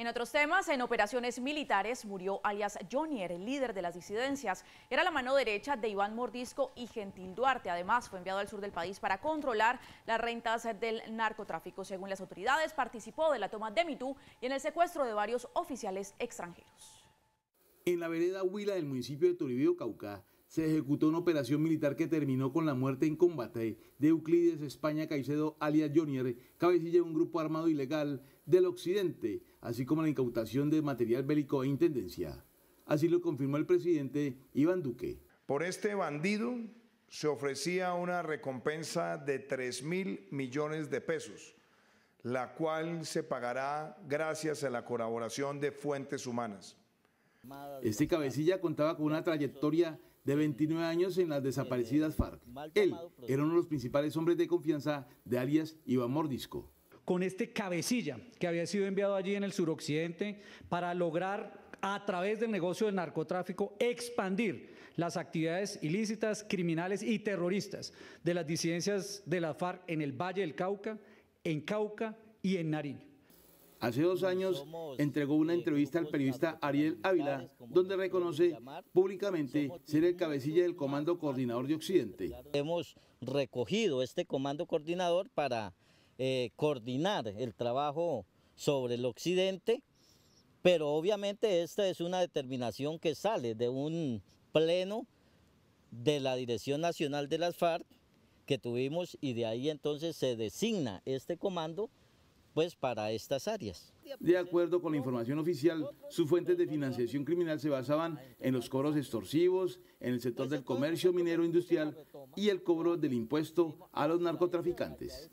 En otros temas, en operaciones militares murió alias Jonier, el líder de las disidencias. Era la mano derecha de Iván Mordisco y Gentil Duarte. Además, fue enviado al sur del país para controlar las rentas del narcotráfico. Según las autoridades, participó de la toma de Mitú y en el secuestro de varios oficiales extranjeros. En la vereda Huila del municipio de Toribío, Cauca, se ejecutó una operación militar que terminó con la muerte en combate de Euclides España Caicedo alias Jonier, cabecilla de un grupo armado ilegal del occidente, así como la incautación de material bélico e intendencia. Así lo confirmó el presidente Iván Duque. Por este bandido se ofrecía una recompensa de 3 mil millones de pesos, la cual se pagará gracias a la colaboración de fuentes humanas. Este cabecilla contaba con una trayectoria de 29 años en las desaparecidas FARC. Él era uno de los principales hombres de confianza de alias Iván Mordisco. Con este cabecilla que había sido enviado allí en el suroccidente para lograr a través del negocio del narcotráfico expandir las actividades ilícitas, criminales y terroristas de las disidencias de la FARC en el Valle del Cauca, en Cauca y en Nariño. Hace dos años entregó una entrevista al periodista Ariel Ávila, donde reconoce públicamente ser el cabecilla del Comando Coordinador de Occidente. Hemos recogido este Comando Coordinador para eh, coordinar el trabajo sobre el Occidente, pero obviamente esta es una determinación que sale de un pleno de la Dirección Nacional de las FARC que tuvimos y de ahí entonces se designa este comando pues para estas áreas. De acuerdo con la información oficial, sus fuentes de financiación criminal se basaban en los cobros extorsivos, en el sector del comercio minero industrial y el cobro del impuesto a los narcotraficantes.